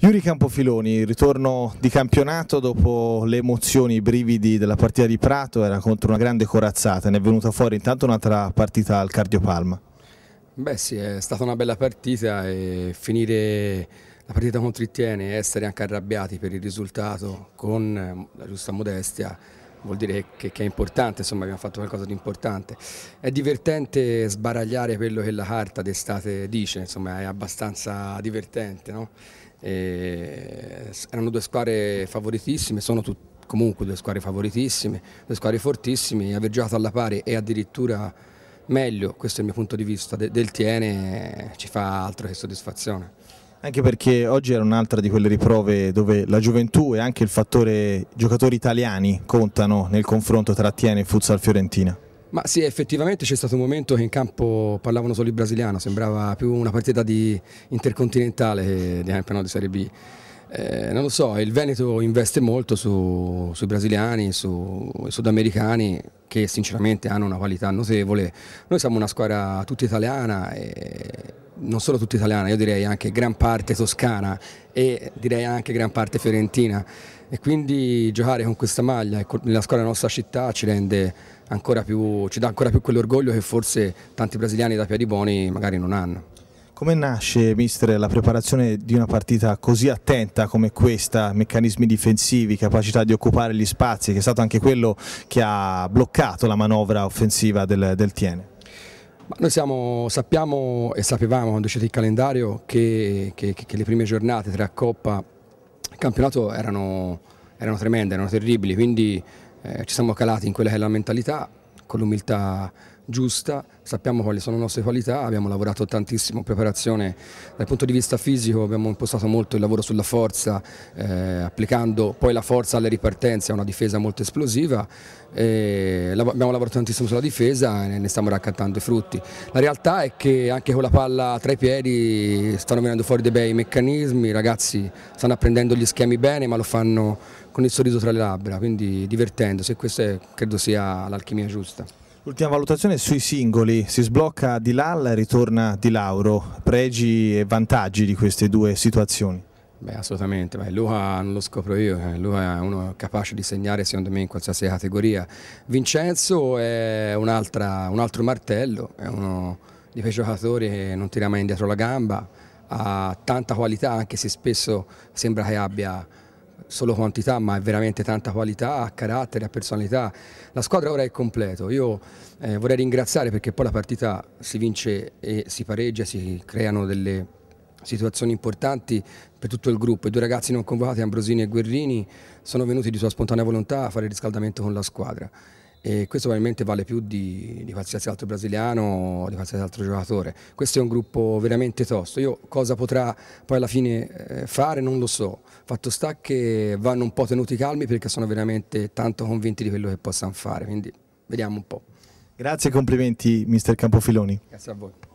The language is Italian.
Iuri Campofiloni, ritorno di campionato dopo le emozioni, i brividi della partita di Prato, era contro una grande corazzata, ne è venuta fuori intanto un'altra partita al Cardiopalma. Beh sì, è stata una bella partita e finire la partita contro Ittiene e essere anche arrabbiati per il risultato con la giusta modestia vuol dire che, che, è importante, insomma abbiamo fatto qualcosa di importante. È divertente sbaragliare quello che la carta d'estate dice, insomma è abbastanza divertente. No? erano due squadre favoritissime, sono comunque due squadre favoritissime, due squadre fortissime, aver giocato alla pari e addirittura meglio, questo è il mio punto di vista, del Tiene ci fa altro che soddisfazione. Anche perché oggi era un'altra di quelle riprove dove la gioventù e anche il fattore giocatori italiani contano nel confronto tra Tiene e Futsal Fiorentina. Ma sì, effettivamente c'è stato un momento che in campo parlavano solo il brasiliano, sembrava più una partita di intercontinentale che di campionato di Serie B. Eh, non lo so, il Veneto investe molto su, sui brasiliani, sui sudamericani che sinceramente hanno una qualità notevole. Noi siamo una squadra tutta italiana e non solo tutta italiana, io direi anche gran parte toscana e direi anche gran parte fiorentina e quindi giocare con questa maglia ecco, nella squadra della nostra città ci, rende ancora più, ci dà ancora più quell'orgoglio che forse tanti brasiliani da Piadiboni magari non hanno. Come nasce, mister, la preparazione di una partita così attenta come questa, meccanismi difensivi, capacità di occupare gli spazi, che è stato anche quello che ha bloccato la manovra offensiva del, del Tiene? Ma noi siamo, sappiamo e sapevamo quando è il calendario che, che, che, le prime giornate tra Coppa e Campionato erano, erano tremende, erano terribili, quindi eh, ci siamo calati in quella che è la mentalità con l'umiltà giusta, sappiamo quali sono le nostre qualità, abbiamo lavorato tantissimo in preparazione dal punto di vista fisico, abbiamo impostato molto il lavoro sulla forza, eh, applicando poi la forza alle ripartenze, a una difesa molto esplosiva, eh, abbiamo lavorato tantissimo sulla difesa e ne stiamo raccattando i frutti. La realtà è che anche con la palla tra i piedi stanno venendo fuori dei bei meccanismi, i ragazzi stanno apprendendo gli schemi bene ma lo fanno con il sorriso tra le labbra, quindi divertendosi e questa è, credo sia l'alchimia giusta. Ultima valutazione sui singoli, si sblocca Di Lalla e ritorna Di Lauro, pregi e vantaggi di queste due situazioni? Beh, assolutamente, Beh, Luca non lo scopro io, eh. Luca è uno capace di segnare secondo me in qualsiasi categoria. Vincenzo è un, altro martello, è uno di quei giocatori che non tira mai indietro la gamba, ha tanta qualità anche se spesso sembra che abbia solo quantità ma è veramente tanta qualità, a carattere, a personalità. La squadra ora è completo, io eh, vorrei ringraziare perché poi la partita si vince e si pareggia, si creano delle situazioni importanti per tutto il gruppo. I due ragazzi non convocati, Ambrosini e Guerrini, sono venuti di sua spontanea volontà a fare il riscaldamento con la squadra e questo probabilmente vale più di, di qualsiasi altro brasiliano o di qualsiasi altro giocatore. Questo è un gruppo veramente tosto, io cosa potrà poi alla fine eh, fare non lo so, fatto sta che vanno un po' tenuti calmi perché sono veramente tanto convinti di quello che possano fare, quindi vediamo un po'. Grazie e complimenti mister Campofiloni. Grazie a voi.